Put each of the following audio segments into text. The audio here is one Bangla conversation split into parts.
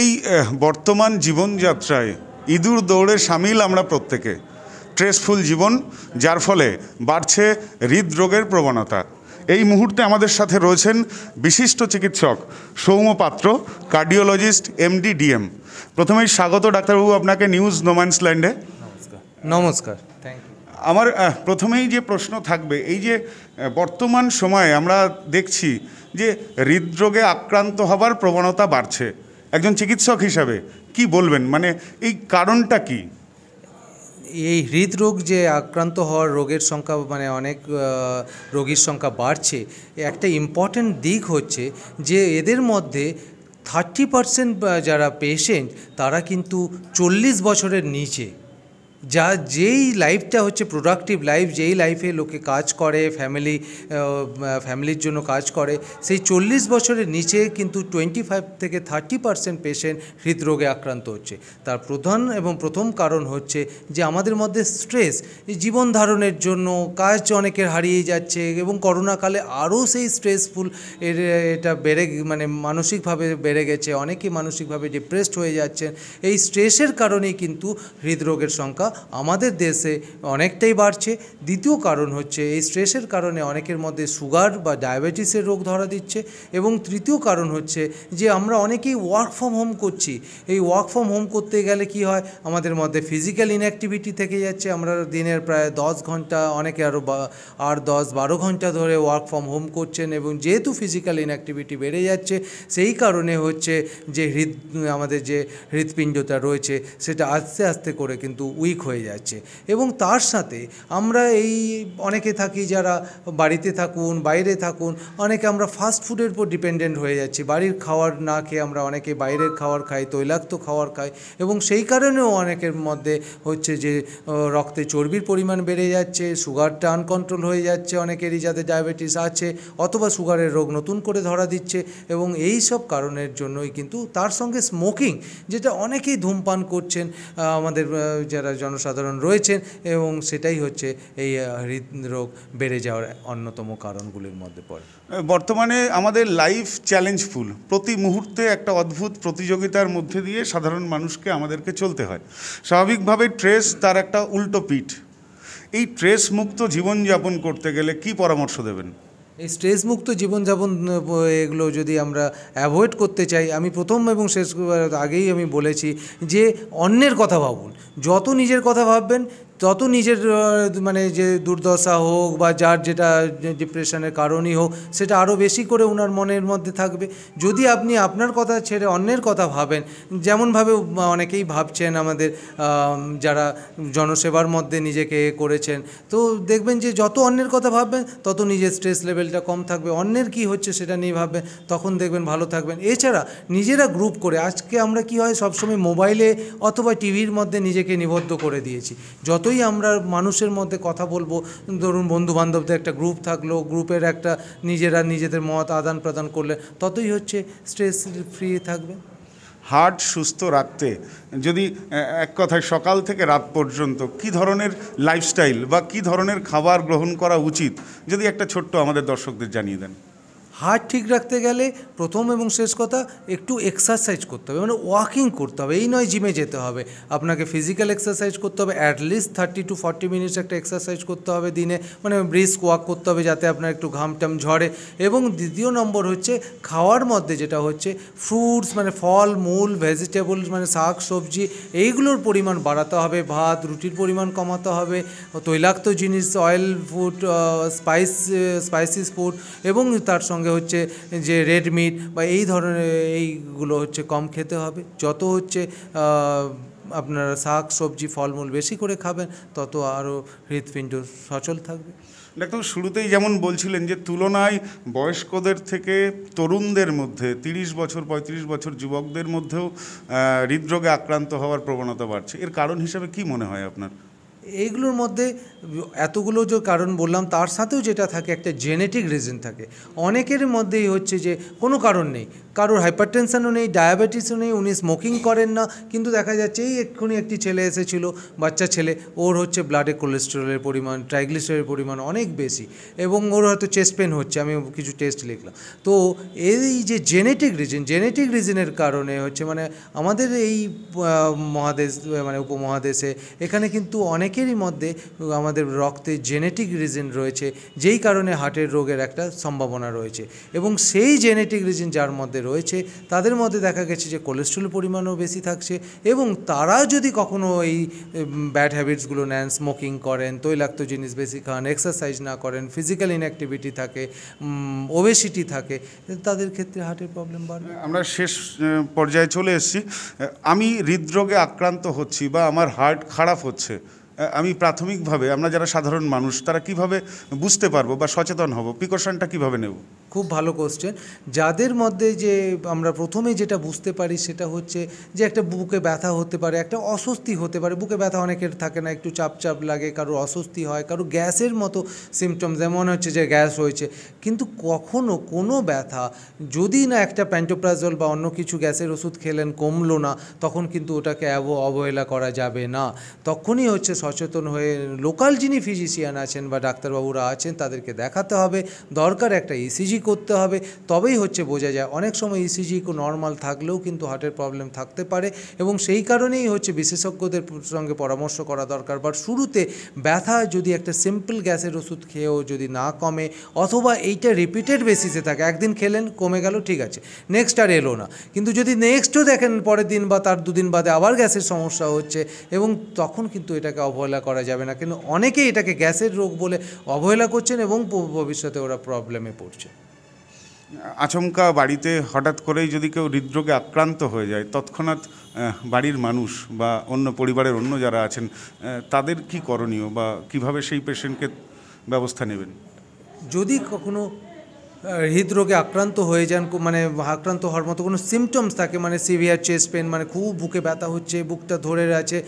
এই বর্তমান জীবনযাত্রায় ইঁদুর দৌড়ে সামিল আমরা প্রত্যেকে স্ট্রেসফুল জীবন যার ফলে বাড়ছে হৃদরোগের প্রবণতা এই মুহূর্তে আমাদের সাথে রয়েছেন বিশিষ্ট চিকিৎসক সৌম পাত্র কার্ডিওলজিস্ট এমডি ডিএম প্রথমেই স্বাগত ডাক্তারবাবু আপনাকে নিউজ নোম্যান্স ল্যান্ডে নমস্কার আমার প্রথমেই যে প্রশ্ন থাকবে এই যে বর্তমান সময়ে আমরা দেখছি যে হৃদরোগে আক্রান্ত হবার প্রবণতা বাড়ছে একজন চিকিৎসক হিসাবে কি বলবেন মানে এই কারণটা কি এই হৃদরোগ যে আক্রান্ত হওয়ার রোগের সংখ্যা মানে অনেক রোগীর সংখ্যা বাড়ছে একটা ইম্পর্ট্যান্ট দিক হচ্ছে যে এদের মধ্যে থার্টি পার্সেন্ট যারা পেশেন্ট তারা কিন্তু চল্লিশ বছরের নিচে যা যেই লাইফটা হচ্ছে প্রোডাক্টিভ লাইফ যেই লাইফে লোকে কাজ করে ফ্যামিলি ফ্যামিলির জন্য কাজ করে সেই চল্লিশ বছরের নিচে কিন্তু টোয়েন্টি ফাইভ থেকে থার্টি পার্সেন্ট পেশেন্ট হৃদরোগে আক্রান্ত হচ্ছে তার প্রধান এবং প্রথম কারণ হচ্ছে যে আমাদের মধ্যে স্ট্রেস জীবন ধারণের জন্য কাজ অনেকের হারিয়ে যাচ্ছে এবং করোনাকালে আরও সেই স্ট্রেসফুল এর এটা বেড়ে মানে মানসিকভাবে বেড়ে গেছে অনেকে মানসিকভাবে ডিপ্রেসড হয়ে যাচ্ছেন এই স্ট্রেসের কারণেই কিন্তু হৃদরোগের সংখ্যা আমাদের দেশে অনেকটাই বাড়ছে দ্বিতীয় কারণ হচ্ছে এই স্ট্রেসের কারণে অনেকের মধ্যে সুগার বা ডায়াবেটিসের রোগ ধরা দিচ্ছে এবং তৃতীয় কারণ হচ্ছে যে আমরা অনেকেই ওয়ার্ক ফ্রম হোম করছি এই ওয়ার্ক ফ্রম হোম করতে গেলে কি হয় আমাদের মধ্যে ফিজিক্যাল ইনঅ্যাক্টিভিটি থেকে যাচ্ছে আমরা দিনের প্রায় দশ ঘন্টা অনেকে আরও আর দশ বারো ঘন্টা ধরে ওয়ার্ক ফ্রম হোম করছেন এবং যেহেতু ফিজিক্যাল ইনঅ্যাক্টিভিটি বেড়ে যাচ্ছে সেই কারণে হচ্ছে যে হৃদ আমাদের যে হৃৎপিণ্ডটা রয়েছে সেটা আস্তে আস্তে করে কিন্তু উইক ঠিক হয়ে যাচ্ছে এবং তার সাথে আমরা এই অনেকে থাকি যারা বাড়িতে থাকুন বাইরে থাকুন অনেকে আমরা ফাস্ট ফুডের উপর ডিপেন্ডেন্ট হয়ে যাচ্ছি বাড়ির খাওয়ার না খেয়ে আমরা অনেকে বাইরের খাওয়ার খাই তৈলাক্ত খাওয়ার খাই এবং সেই কারণেও অনেকের মধ্যে হচ্ছে যে রক্তে চর্বির পরিমাণ বেড়ে যাচ্ছে সুগারটা আনকন্ট্রোল হয়ে যাচ্ছে অনেকেরই যাদের ডায়াবেটিস আছে অথবা সুগারের রোগ নতুন করে ধরা দিচ্ছে এবং এই সব কারণের জন্যই কিন্তু তার সঙ্গে স্মোকিং যেটা অনেকেই ধূমপান করছেন আমাদের যারা জনসাধারণ রয়েছেন এবং সেটাই হচ্ছে এই হৃদরোগ বেড়ে যাওয়ার অন্যতম কারণগুলির মধ্যে পড়ে বর্তমানে আমাদের লাইফ চ্যালেঞ্জফুল প্রতি মুহূর্তে একটা অদ্ভুত প্রতিযোগিতার মধ্যে দিয়ে সাধারণ মানুষকে আমাদেরকে চলতে হয় স্বাভাবিকভাবে ট্রেস তার একটা উল্টো পিঠ এই ট্রেস মুক্ত জীবনযাপন করতে গেলে কি পরামর্শ দেবেন এই স্ট্রেসমুক্ত জীবনযাপন এগুলো যদি আমরা অ্যাভয়েড করতে চাই আমি প্রথম এবং শেষ আগেই আমি বলেছি যে অন্যের কথা ভাবুন যত নিজের কথা ভাববেন তত নিজের মানে যে দুর্দশা হোক বা যার যেটা ডিপ্রেশনের কারণই হোক সেটা আরও বেশি করে ওনার মনের মধ্যে থাকবে যদি আপনি আপনার কথা ছেড়ে অন্যের কথা ভাবেন যেমনভাবে অনেকেই ভাবছেন আমাদের যারা জনসেবার মধ্যে নিজেকে করেছেন তো দেখবেন যে যত অন্যের কথা ভাববেন তত নিজের স্ট্রেস লেভেলটা কম থাকবে অন্যের কি হচ্ছে সেটা নিয়ে ভাববেন তখন দেখবেন ভালো থাকবেন এছাড়া নিজেরা গ্রুপ করে আজকে আমরা কি হয় সবসময় মোবাইলে অথবা টিভির মধ্যে নিজেকে নিবদ্ধ করে দিয়েছি যত যতই আমরা মানুষের মধ্যে কথা বলবো ধরুন বন্ধুবান্ধবদের একটা গ্রুপ থাকলো গ্রুপের একটা নিজেরা নিজেদের মত আদান প্রদান করলে ততই হচ্ছে স্ট্রেস ফ্রি থাকবে হার্ট সুস্থ রাখতে যদি এক কথায় সকাল থেকে রাত পর্যন্ত কি ধরনের লাইফস্টাইল বা কি ধরনের খাবার গ্রহণ করা উচিত যদি একটা ছোট্ট আমাদের দর্শকদের জানিয়ে দেন হার্ট ঠিক রাখতে গেলে প্রথম এবং শেষ কথা একটু এক্সারসাইজ করতে হবে মানে ওয়াকিং করতে হবে এই নয় জিমে যেতে হবে আপনাকে ফিজিক্যাল এক্সারসাইজ করতে হবে at least thirty to forty minutes একটা এক্সারসাইজ করতে হবে দিনে মানে ব্রিস্ক ওয়াক করতে হবে যাতে আপনার একটু ঘামটাম ঝরে এবং দ্বিতীয় নম্বর হচ্ছে খাওয়ার মধ্যে যেটা হচ্ছে ফ্রুটস মানে ফল মূল ভেজিটেবলস মানে শাক সবজি এইগুলোর পরিমাণ বাড়াতে হবে ভাত রুটির পরিমাণ কমাতে হবে তৈলাক্ত জিনিস oil food spice spicy food এবং তার সঙ্গে সঙ্গে হচ্ছে যে রেডমিট বা এই ধরনের এইগুলো হচ্ছে কম খেতে হবে যত হচ্ছে আপনারা শাক সবজি ফলমূল বেশি করে খাবেন তত আরও হৃৎপিণ্ড সচল থাকবে ডাক্তার শুরুতেই যেমন বলছিলেন যে তুলনায় বয়স্কদের থেকে তরুণদের মধ্যে ৩০ বছর ৩৫ বছর যুবকদের মধ্যেও হৃদরোগে আক্রান্ত হওয়ার প্রবণতা বাড়ছে এর কারণ হিসাবে কি মনে হয় আপনার এইগুলোর মধ্যে এতগুলো যে কারণ বললাম তার সাথেও যেটা থাকে একটা জেনেটিক রিজন থাকে অনেকের মধ্যেই হচ্ছে যে কোনো কারণ নেই কারোর হাইপারটেনশনও নেই ডায়াবেটিসও নেই উনি স্মোকিং করেন না কিন্তু দেখা যাচ্ছে এই এক্ষুনি একটি ছেলে এসেছিল বাচ্চা ছেলে ওর হচ্ছে ব্লাডে কোলেস্টেরলের পরিমাণ ট্রাইগ্লিসারের পরিমাণ অনেক বেশি এবং ওর হয়তো চেস্ট পেন হচ্ছে আমি কিছু টেস্ট লিখলাম তো এই যে জেনেটিক রিজন জেনেটিক রিজনের কারণে হচ্ছে মানে আমাদের এই মহাদেশ মানে উপমহাদেশে এখানে কিন্তু অনেকেরই মধ্যে আমাদের রক্তে জেনেটিক রিজন রয়েছে যেই কারণে হার্টের রোগের একটা সম্ভাবনা রয়েছে এবং সেই জেনেটিক রিজন যার মধ্যে রয়েছে তাদের মধ্যে দেখা গেছে যে কোলেস্ট্রল পরিমাণও বেশি থাকছে এবং তারা যদি কখনো এই ব্যাড হ্যাবিটসগুলো নেন স্মোকিং করেন তৈলাক্ত জিনিস বেশি খান এক্সারসাইজ না করেন ফিজিক্যাল ইনঅ্যাক্টিভিটি থাকে ওবেসিটি থাকে তাদের ক্ষেত্রে হার্টের প্রবলেম বাড়বে আমরা শেষ পর্যায়ে চলে এসেছি আমি হৃদরোগে আক্রান্ত হচ্ছি বা আমার হার্ট খারাপ হচ্ছে আমি প্রাথমিকভাবে আমরা যারা সাধারণ মানুষ তারা কিভাবে বুঝতে পারবো বা সচেতন হব প্রিকশনটা কিভাবে নেব খুব ভালো কোশ্চেন যাদের মধ্যে যে আমরা প্রথমে যেটা বুঝতে পারি সেটা হচ্ছে যে একটা বুকে ব্যথা হতে পারে একটা অস্বস্তি হতে পারে বুকে ব্যথা অনেকের থাকে না একটু চাপ চাপ লাগে কারো অস্বস্তি হয় কারো গ্যাসের মতো সিমটম যেমন হচ্ছে যে গ্যাস হয়েছে কিন্তু কখনো কোনো ব্যথা যদি না একটা প্যান্টোপ্রাজল বা অন্য কিছু গ্যাসের ওষুধ খেলেন কমলো না তখন কিন্তু ওটাকে অবহেলা করা যাবে না তখনই হচ্ছে সচেতন হয়ে লোকাল যিনি ফিজিশিয়ান আছেন বা ডাক্তারবাবুরা আছেন তাদেরকে দেখাতে হবে দরকার একটা ইসিজি e করতে হবে তবেই হচ্ছে বোঝা যায় অনেক সময় ইসিজি e নর্মাল থাকলেও কিন্তু হার্টের প্রবলেম থাকতে পারে এবং সেই কারণেই হচ্ছে বিশেষজ্ঞদের সঙ্গে পরামর্শ করা দরকার বা শুরুতে ব্যথা যদি একটা সিম্পল গ্যাসের ওষুধ খেয়েও যদি না কমে অথবা এইটা রিপিটেড বেসিসে থাকে একদিন খেলেন কমে গেল ঠিক আছে নেক্সট আর এলো না কিন্তু যদি নেক্সটও দেখেন পরের দিন বা তার দুদিন বাদে আবার গ্যাসের সমস্যা হচ্ছে এবং তখন কিন্তু এটাকে অবহেলা করা যাবে না কিন্তু অনেকেই এটাকে গ্যাসের রোগ বলে অবহেলা করছেন এবং ভবিষ্যতে ওরা প্রবলেমে পড়ছে আচমকা বাড়িতে হঠাৎ করেই যদি কেউ হৃদরোগে আক্রান্ত হয়ে যায় তৎক্ষণাৎ বাড়ির মানুষ বা অন্য পরিবারের অন্য যারা আছেন তাদের কি করণীয় বা কিভাবে সেই পেশেন্টকে ব্যবস্থা নেবেন যদি কখনো হৃদরোগে আক্রান্ত হয়ে যান মানে আক্রান্ত হওয়ার মতো কোনো সিমটমস থাকে মানে সিভিয়ার চেস্ট পেন মানে খুব বুকে ব্যথা হচ্ছে বুকটা ধরে আছে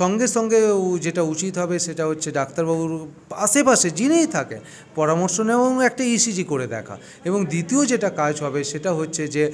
সঙ্গে সঙ্গে যেটা উচিত হবে সেটা হচ্ছে ডাক্তারবাবুর আশেপাশে যিনিই থাকেন পরামর্শ নেওয়া এবং একটা ইসিজি e করে দেখা এবং দ্বিতীয় যেটা কাজ হবে সেটা হচ্ছে যে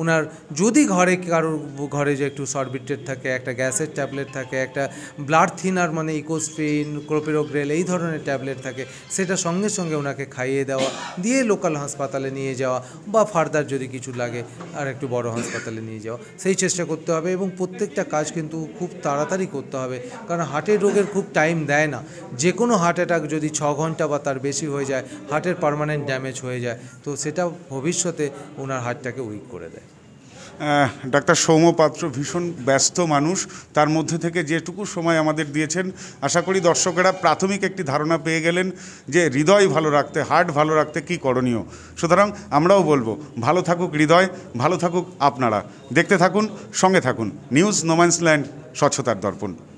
ওনার যদি ঘরে কারোর ঘরে যে একটু সরবিটের থাকে একটা গ্যাসের ট্যাবলেট থাকে একটা ব্লাড থিনার মানে ইকোস্পিন ক্রোপেরোগ্রেল এই ধরনের ট্যাবলেট থাকে সেটা সঙ্গে সঙ্গে ওনাকে খাইয়ে দেওয়া দিয়ে লোকাল লোকাল হাসপাতালে নিয়ে যাওয়া বা ফার্দার যদি কিছু লাগে আর একটু বড় হাসপাতালে নিয়ে যাওয়া সেই চেষ্টা করতে হবে এবং প্রত্যেকটা কাজ কিন্তু খুব তাড়াতাড়ি করতে হবে কারণ হার্টের রোগের খুব টাইম দেয় না যে কোনো হার্ট অ্যাটাক যদি ছ ঘন্টা বা তার বেশি হয়ে যায় হার্টের পারমানেন্ট ড্যামেজ হয়ে যায় তো সেটা ভবিষ্যতে ওনার হার্টটাকে উইক করে দেয় ডাক্তার সৌম্য পাত্র ভীষণ ব্যস্ত মানুষ তার মধ্যে থেকে যেটুকু সময় আমাদের দিয়েছেন আশা করি দর্শকেরা প্রাথমিক একটি ধারণা পেয়ে গেলেন যে হৃদয় ভালো রাখতে হার্ট ভালো রাখতে কি করণীয় সুতরাং আমরাও বলবো ভালো থাকুক হৃদয় ভালো থাকুক আপনারা দেখতে থাকুন সঙ্গে থাকুন নিউজ নোম্যান্সল্যান্ড স্বচ্ছতার দর্পণ